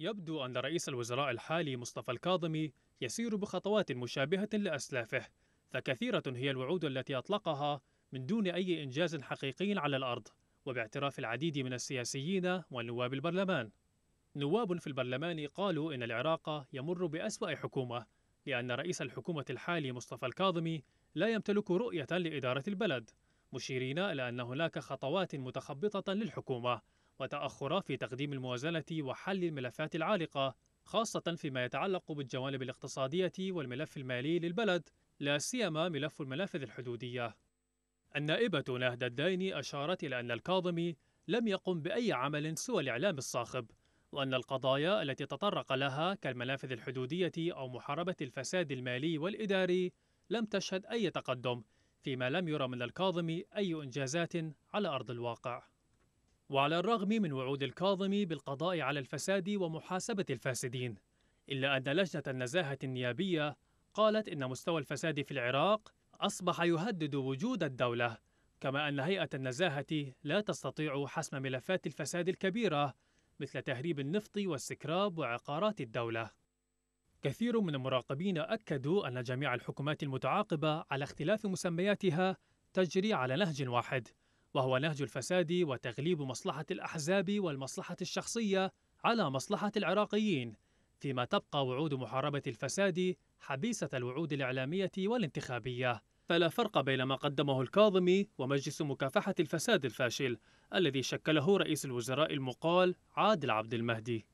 يبدو أن رئيس الوزراء الحالي مصطفى الكاظمي يسير بخطوات مشابهة لأسلافه فكثيرة هي الوعود التي أطلقها من دون أي إنجاز حقيقي على الأرض وباعتراف العديد من السياسيين ونواب البرلمان نواب في البرلمان قالوا إن العراق يمر بأسوأ حكومة لأن رئيس الحكومة الحالي مصطفى الكاظمي لا يمتلك رؤية لإدارة البلد مشيرين إلى أن هناك خطوات متخبطة للحكومة وتأخرا في تقديم الموازنة وحل الملفات العالقة خاصة فيما يتعلق بالجوانب الاقتصادية والملف المالي للبلد لا سيما ملف المنافذ الحدودية النائبة نهدى الديني أشارت إلى أن الكاظمي لم يقم بأي عمل سوى الإعلام الصاخب وأن القضايا التي تطرق لها كالمنافذ الحدودية أو محاربة الفساد المالي والإداري لم تشهد أي تقدم فيما لم يرى من الكاظمي أي إنجازات على أرض الواقع وعلى الرغم من وعود الكاظمي بالقضاء على الفساد ومحاسبة الفاسدين إلا أن لجنة النزاهة النيابية قالت إن مستوى الفساد في العراق أصبح يهدد وجود الدولة كما أن هيئة النزاهة لا تستطيع حسم ملفات الفساد الكبيرة مثل تهريب النفط والسكراب وعقارات الدولة كثير من المراقبين أكدوا أن جميع الحكومات المتعاقبة على اختلاف مسمياتها تجري على نهج واحد وهو نهج الفساد وتغليب مصلحة الأحزاب والمصلحة الشخصية على مصلحة العراقيين فيما تبقى وعود محاربة الفساد حبيسة الوعود الإعلامية والانتخابية فلا فرق بين ما قدمه الكاظمي ومجلس مكافحة الفساد الفاشل الذي شكله رئيس الوزراء المقال عادل عبد المهدي